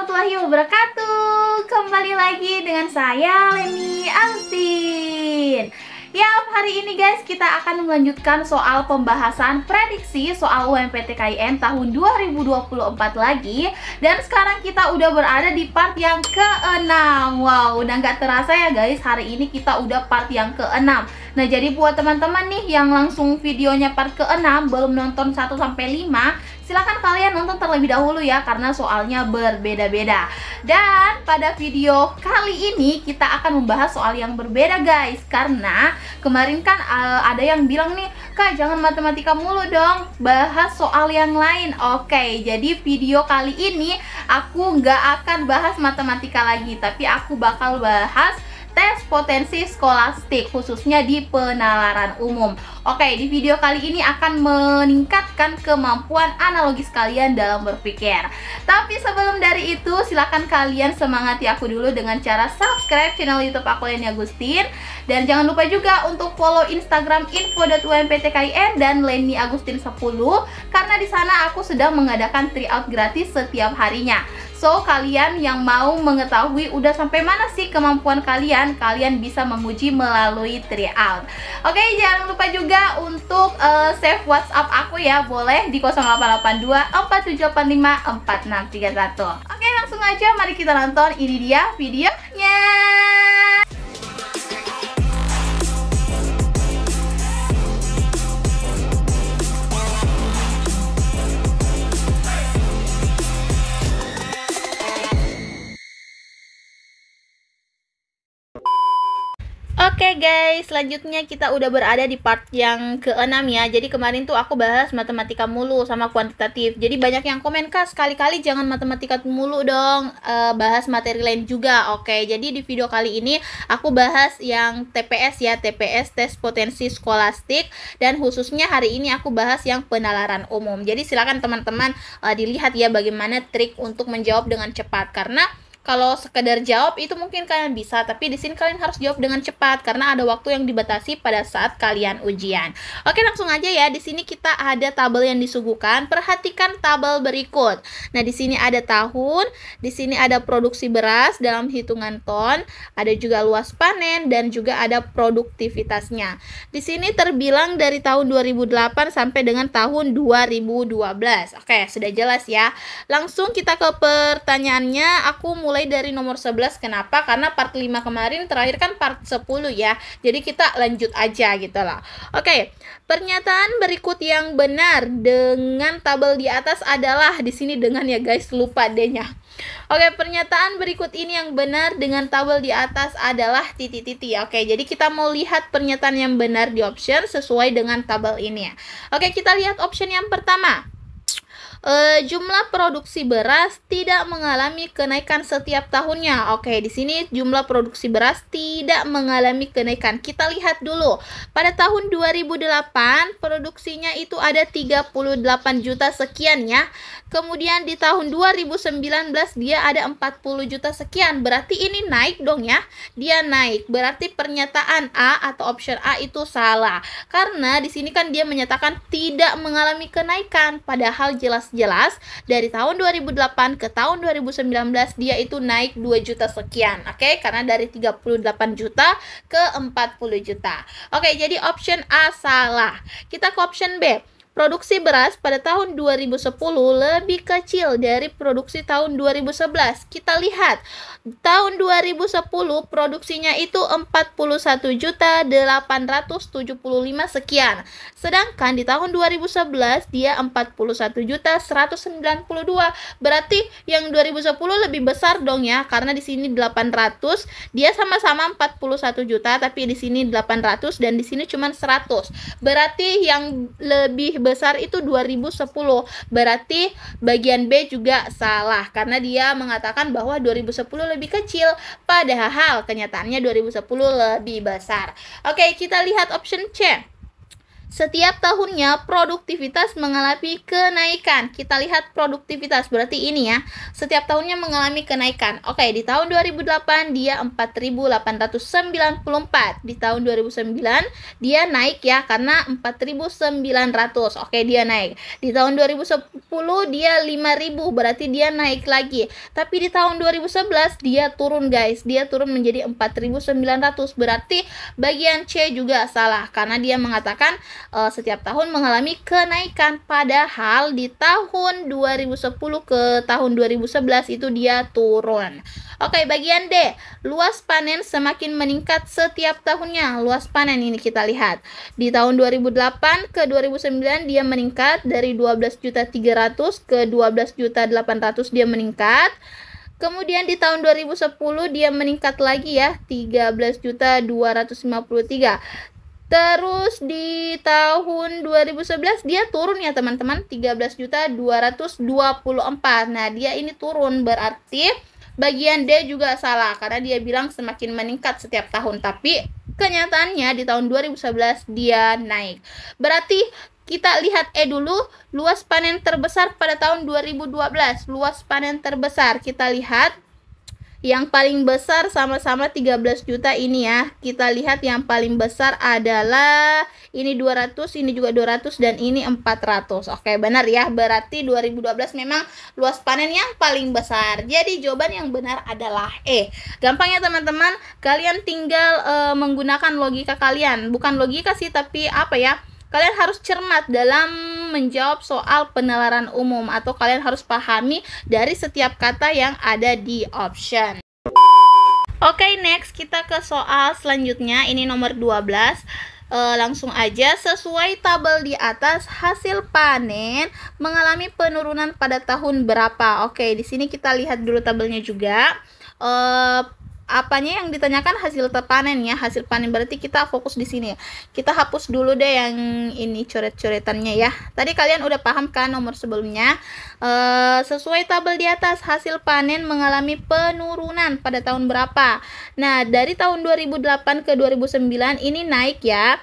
warahmatullahi wabarakatuh Kembali lagi dengan saya Leni Austin Ya, hari ini guys kita akan melanjutkan soal pembahasan prediksi soal UMPTKIN tahun 2024 lagi Dan sekarang kita udah berada di part yang keenam. Wow, udah nggak terasa ya guys, hari ini kita udah part yang keenam. Nah, jadi buat teman-teman nih yang langsung videonya part keenam belum nonton 1 sampai 5, Silahkan kalian nonton terlebih dahulu ya karena soalnya berbeda-beda. Dan pada video kali ini kita akan membahas soal yang berbeda guys karena kemarin kan uh, ada yang bilang nih Kak jangan matematika mulu dong bahas soal yang lain. Oke jadi video kali ini aku nggak akan bahas matematika lagi tapi aku bakal bahas tes potensi skolastik khususnya di penalaran umum. Oke, di video kali ini akan meningkatkan kemampuan analogis kalian dalam berpikir. Tapi sebelum dari itu, silahkan kalian semangati aku dulu dengan cara subscribe channel YouTube aku Leni Agustin dan jangan lupa juga untuk follow Instagram info.umptkin dan Leni Agustin 10 karena di sana aku sedang mengadakan tryout gratis setiap harinya. So, kalian yang mau mengetahui udah sampai mana sih kemampuan kalian, kalian bisa menguji melalui tryout. Oke, jangan lupa juga juga untuk uh, save WhatsApp aku ya, boleh di 0882 4785 4631. Oke, langsung aja mari kita nonton ini dia videonya. okay guys, selanjutnya kita udah berada di part yang keenam ya. Jadi kemarin tuh aku bahas matematika mulu sama kuantitatif. Jadi banyak yang komen, Kak, sekali-kali jangan matematika mulu dong, e, bahas materi lain juga. Oke, okay, jadi di video kali ini aku bahas yang TPS ya, TPS tes potensi skolastik dan khususnya hari ini aku bahas yang penalaran umum. Jadi silakan teman-teman e, dilihat ya bagaimana trik untuk menjawab dengan cepat karena kalau sekedar jawab itu mungkin kalian bisa, tapi di sini kalian harus jawab dengan cepat karena ada waktu yang dibatasi pada saat kalian ujian. Oke, langsung aja ya. Di sini kita ada tabel yang disuguhkan. Perhatikan tabel berikut. Nah, di sini ada tahun, di sini ada produksi beras dalam hitungan ton, ada juga luas panen dan juga ada produktivitasnya. Di sini terbilang dari tahun 2008 sampai dengan tahun 2012. Oke, sudah jelas ya. Langsung kita ke pertanyaannya. Aku mau mulai dari nomor 11. Kenapa? Karena part 5 kemarin terakhir kan part 10 ya. Jadi kita lanjut aja gitu lah. Oke, pernyataan berikut yang benar dengan tabel di atas adalah di sini dengan ya guys, lupa D-nya. Oke, pernyataan berikut ini yang benar dengan tabel di atas adalah titik titik. Oke, jadi kita mau lihat pernyataan yang benar di option sesuai dengan tabel ini ya. Oke, kita lihat option yang pertama e, jumlah produksi beras tidak mengalami kenaikan setiap tahunnya. Oke, di sini jumlah produksi beras tidak mengalami kenaikan. Kita lihat dulu. Pada tahun 2008 produksinya itu ada 38 juta sekian ya. Kemudian di tahun 2019 dia ada 40 juta sekian. Berarti ini naik dong ya. Dia naik. Berarti pernyataan A atau option A itu salah. Karena di sini kan dia menyatakan tidak mengalami kenaikan padahal jelas jelas dari tahun 2008 ke tahun 2019 dia itu naik 2 juta sekian. Oke, okay? karena dari 38 juta ke 40 juta. Oke, okay, jadi option A salah. Kita ke option B. Produksi beras pada tahun 2010 lebih kecil dari produksi tahun 2011. Kita lihat, tahun 2010 produksinya itu 41.875 sekian. Sedangkan di tahun 2011 dia 41.192. Berarti yang 2010 lebih besar dong ya karena di sini 800, dia sama-sama 41 juta tapi di sini 800 dan di sini cuma 100. Berarti yang lebih besar itu 2010. Berarti bagian B juga salah karena dia mengatakan bahwa 2010 lebih kecil padahal kenyataannya 2010 lebih besar. Oke, kita lihat option C. Setiap tahunnya produktivitas mengalami kenaikan. Kita lihat produktivitas berarti ini ya. Setiap tahunnya mengalami kenaikan. Oke, di tahun 2008 dia 4894. Di tahun 2009 dia naik ya karena 4900. Oke, dia naik. Di tahun 2010 dia 5000 berarti dia naik lagi. Tapi di tahun 2011 dia turun guys. Dia turun menjadi 4900. Berarti bagian C juga salah karena dia mengatakan uh, setiap tahun mengalami kenaikan padahal di tahun 2010 ke tahun 2011 itu dia turun. Oke, bagian D. Luas panen semakin meningkat setiap tahunnya. Luas panen ini kita lihat. Di tahun 2008 ke 2009 dia meningkat dari 12.300 ke 12.800 dia meningkat. Kemudian di tahun 2010 dia meningkat lagi ya 13.253. Terus di tahun 2011 dia turun ya teman-teman 13 juta 224. Nah, dia ini turun berarti bagian D juga salah karena dia bilang semakin meningkat setiap tahun tapi kenyataannya di tahun 2011 dia naik. Berarti kita lihat E dulu, luas panen terbesar pada tahun 2012, luas panen terbesar. Kita lihat yang paling besar sama-sama 13 juta ini ya. Kita lihat yang paling besar adalah ini 200, ini juga 200 dan ini 400. Oke, benar ya. Berarti 2012 memang luas panen yang paling besar. Jadi jawaban yang benar adalah E. ya teman-teman, kalian tinggal e, menggunakan logika kalian. Bukan logika sih tapi apa ya? kalian harus cermat dalam menjawab soal penalaran umum atau kalian harus pahami dari setiap kata yang ada di option. Oke, okay, next kita ke soal selanjutnya. Ini nomor 12 e, eh, langsung aja sesuai tabel di atas hasil panen mengalami penurunan pada tahun berapa. Oke, di sini kita lihat dulu tabelnya juga. E, apanya yang ditanyakan hasil panen ya hasil panen berarti kita fokus di sini ya. kita hapus dulu deh yang ini coret-coretannya ya tadi kalian udah paham kan nomor sebelumnya e, sesuai tabel di atas hasil panen mengalami penurunan pada tahun berapa nah dari tahun 2008 ke 2009 ini naik ya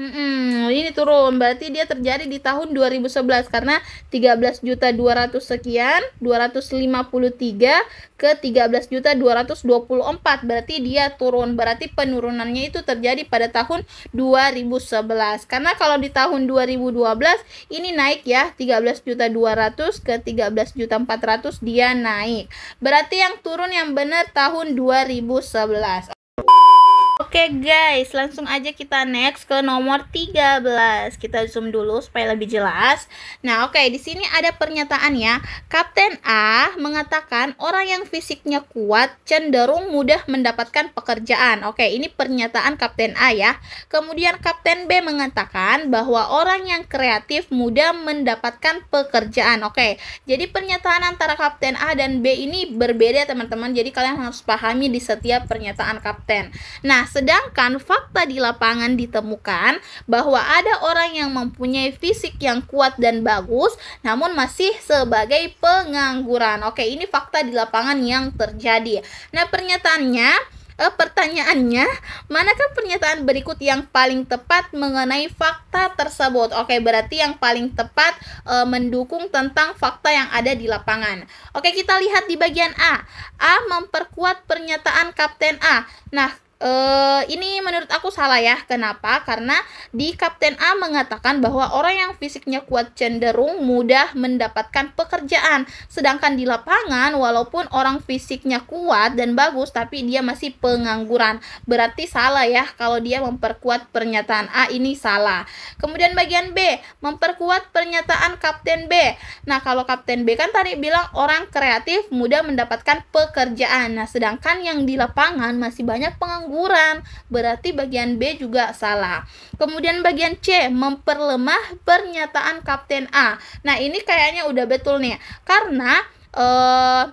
Mm-mm, ini turun berarti dia terjadi di tahun 2011 karena 13 juta 200 sekian 253 ke 13 juta 224 berarti dia turun berarti penurunannya itu terjadi pada tahun 2011 karena kalau di tahun 2012 ini naik ya 13 juta 200 ke 13 juta 400 dia naik berarti yang turun yang benar tahun 2011 Oke okay guys, langsung aja kita next ke nomor 13. Kita zoom dulu supaya lebih jelas. Nah, oke, okay, di sini ada pernyataan ya. Kapten A mengatakan orang yang fisiknya kuat cenderung mudah mendapatkan pekerjaan. Oke, okay, ini pernyataan Kapten A ya. Kemudian Kapten B mengatakan bahwa orang yang kreatif mudah mendapatkan pekerjaan. Oke. Jadi pernyataan antara Kapten A dan B ini berbeda, teman-teman. Jadi kalian harus pahami di setiap pernyataan kapten. Nah, Sedangkan fakta di lapangan ditemukan bahwa ada orang yang mempunyai fisik yang kuat dan bagus namun masih sebagai pengangguran. Oke, ini fakta di lapangan yang terjadi. Nah, pernyataannya eh, pertanyaannya, manakah pernyataan berikut yang paling tepat mengenai fakta tersebut? Oke, berarti yang paling tepat eh, mendukung tentang fakta yang ada di lapangan. Oke, kita lihat di bagian A. A memperkuat pernyataan Kapten A. Nah, Uh, ini menurut aku salah ya. Kenapa? Karena di Kapten A mengatakan bahwa orang yang fisiknya kuat cenderung mudah mendapatkan pekerjaan. Sedangkan di lapangan walaupun orang fisiknya kuat dan bagus tapi dia masih pengangguran. Berarti salah ya kalau dia memperkuat pernyataan A ini salah. Kemudian bagian B, memperkuat pernyataan Kapten B. Nah, kalau Kapten B kan tadi bilang orang kreatif mudah mendapatkan pekerjaan. Nah, sedangkan yang di lapangan masih banyak pengangguran pengangguran. Berarti bagian B juga salah. Kemudian bagian C memperlemah pernyataan kapten A. Nah, ini kayaknya udah betul nih. Karena eh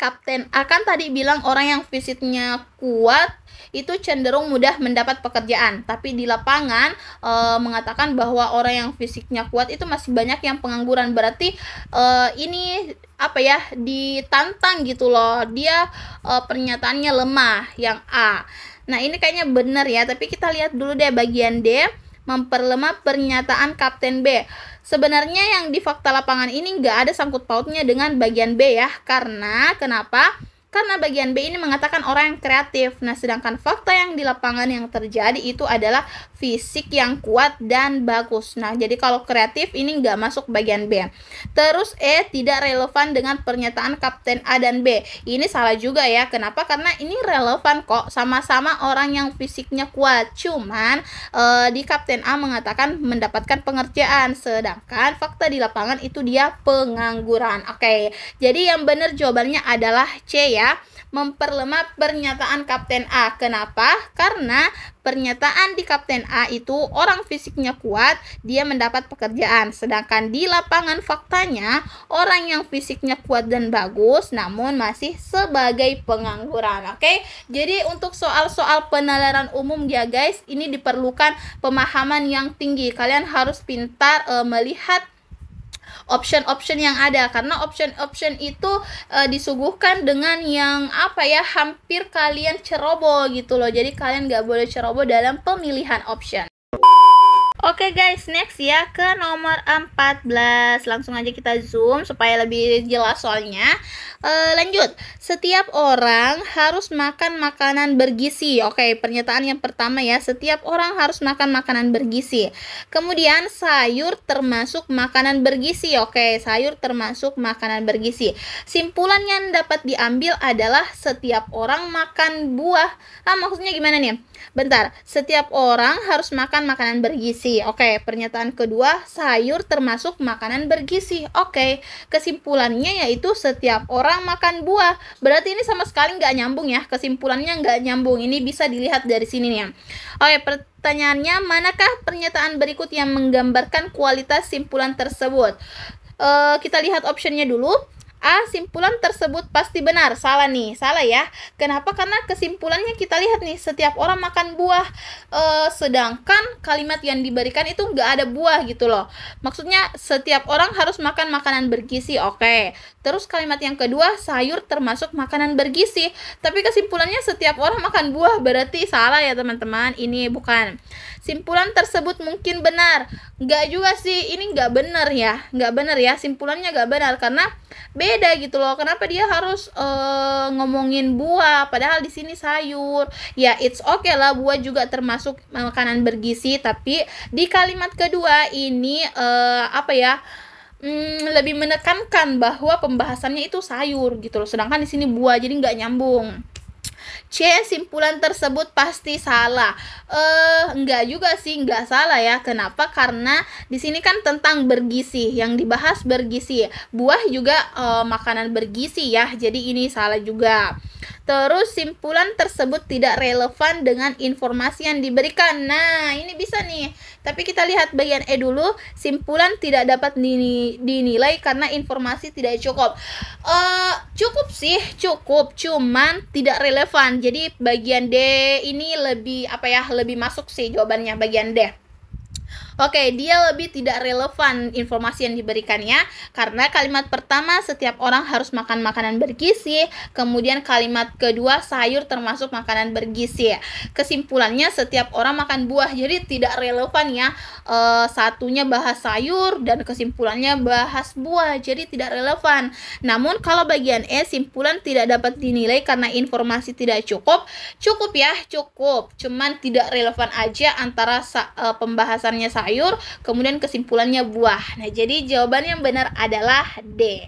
Kapten Akan tadi bilang orang yang fisiknya kuat itu cenderung mudah mendapat pekerjaan, tapi di lapangan e, mengatakan bahwa orang yang fisiknya kuat itu masih banyak yang pengangguran. Berarti e, ini apa ya ditantang gitu loh. Dia e, pernyataannya lemah yang A. Nah, ini kayaknya benar ya, tapi kita lihat dulu deh bagian D memperlemah pernyataan Kapten B. Sebenarnya yang di fakta lapangan ini nggak ada sangkut pautnya dengan bagian B ya, karena kenapa? Karena bagian B ini mengatakan orang yang kreatif. Nah, sedangkan fakta yang di lapangan yang terjadi itu adalah fisik yang kuat dan bagus. Nah, jadi kalau kreatif ini nggak masuk bagian B. Terus E tidak relevan dengan pernyataan Kapten A dan B. Ini salah juga ya. Kenapa? Karena ini relevan kok. Sama-sama orang yang fisiknya kuat. Cuman e, di Kapten A mengatakan mendapatkan pengerjaan. Sedangkan fakta di lapangan itu dia pengangguran. Oke, jadi yang benar jawabannya adalah C ya ya memperlemah pernyataan Kapten A. Kenapa? Karena pernyataan di Kapten A itu orang fisiknya kuat, dia mendapat pekerjaan. Sedangkan di lapangan faktanya, orang yang fisiknya kuat dan bagus namun masih sebagai pengangguran. Oke? Okay? Jadi untuk soal-soal penalaran umum ya guys, ini diperlukan pemahaman yang tinggi. Kalian harus pintar e, melihat option-option yang ada karena option-option itu e, disuguhkan dengan yang apa ya hampir kalian ceroboh gitu loh jadi kalian nggak boleh ceroboh dalam pemilihan option Oke okay guys, next ya ke nomor 14. Langsung aja kita zoom supaya lebih jelas soalnya. E, lanjut, setiap orang harus makan makanan bergisi. Oke, okay, pernyataan yang pertama ya, setiap orang harus makan makanan bergisi. Kemudian sayur termasuk makanan bergisi. Oke, okay, sayur termasuk makanan bergisi. Simpulan yang dapat diambil adalah setiap orang makan buah. Ah, maksudnya gimana nih? Bentar, setiap orang harus makan makanan bergisi bergizi. Oke, pernyataan kedua, sayur termasuk makanan bergizi. Oke, kesimpulannya yaitu setiap orang makan buah. Berarti ini sama sekali nggak nyambung ya, kesimpulannya nggak nyambung. Ini bisa dilihat dari sini nih ya. Oke, pertanyaannya, manakah pernyataan berikut yang menggambarkan kualitas simpulan tersebut? Uh, kita lihat optionnya dulu. A. Simpulan tersebut pasti benar. Salah nih, salah ya. Kenapa? Karena kesimpulannya kita lihat nih, setiap orang makan buah. E, sedangkan kalimat yang diberikan itu nggak ada buah gitu loh. Maksudnya setiap orang harus makan makanan bergizi, oke. Okay. Terus kalimat yang kedua, sayur termasuk makanan bergizi. Tapi kesimpulannya setiap orang makan buah berarti salah ya teman-teman. Ini bukan. Simpulan tersebut mungkin benar. Nggak juga sih, ini nggak benar ya. Nggak benar ya, simpulannya nggak benar. Karena beda gitu loh. Kenapa dia harus uh, ngomongin buah, padahal di sini sayur. Ya, it's okay lah, buah juga termasuk makanan bergizi. Tapi di kalimat kedua ini, uh, apa ya mm, lebih menekankan bahwa pembahasannya itu sayur gitu loh sedangkan di sini buah jadi nggak nyambung C. Simpulan tersebut pasti salah. Eh, enggak juga sih, enggak salah ya. Kenapa? Karena di sini kan tentang bergizi, yang dibahas bergizi. Buah juga eh, makanan bergizi ya. Jadi ini salah juga. Terus simpulan tersebut tidak relevan dengan informasi yang diberikan. Nah, ini bisa nih. Tapi kita lihat bagian E dulu. Simpulan tidak dapat dinilai karena informasi tidak cukup. Uh, cukup sih, cukup. Cuman tidak relevan. Jadi bagian D ini lebih apa ya? Lebih masuk sih jawabannya bagian D. Oke, dia lebih tidak relevan informasi yang diberikannya karena kalimat pertama setiap orang harus makan makanan bergizi, kemudian kalimat kedua sayur termasuk makanan bergizi. Kesimpulannya setiap orang makan buah. Jadi tidak relevan ya e, satunya bahas sayur dan kesimpulannya bahas buah. Jadi tidak relevan. Namun kalau bagian E simpulan tidak dapat dinilai karena informasi tidak cukup. Cukup ya, cukup. Cuman tidak relevan aja antara e, pembahasannya sayur sayur, kemudian kesimpulannya buah. Nah, jadi jawaban yang benar adalah D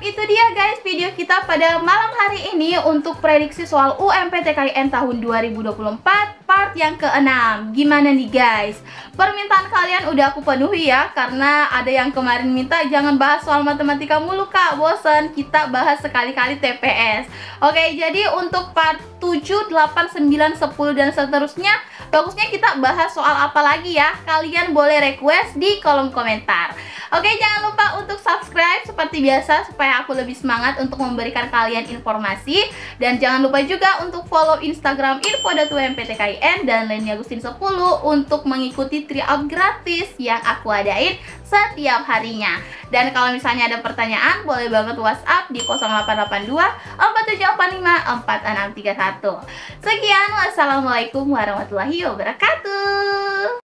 itu dia guys video kita pada malam hari ini untuk prediksi soal UMPTKIN tahun 2024 part yang keenam Gimana nih guys? Permintaan kalian udah aku penuhi ya Karena ada yang kemarin minta jangan bahas soal matematika mulu kak Bosen, kita bahas sekali-kali TPS Oke, jadi untuk part 7, 8, 9, 10, dan seterusnya Bagusnya kita bahas soal apa lagi ya Kalian boleh request di kolom komentar Oke, jangan lupa untuk subscribe seperti biasa Supaya supaya aku lebih semangat untuk memberikan kalian informasi dan jangan lupa juga untuk follow Instagram info.umptkin dan lainnya Agustin 10 untuk mengikuti tryout gratis yang aku adain setiap harinya. Dan kalau misalnya ada pertanyaan, boleh banget WhatsApp di 0882 4785 4631. Sekian, wassalamualaikum warahmatullahi wabarakatuh.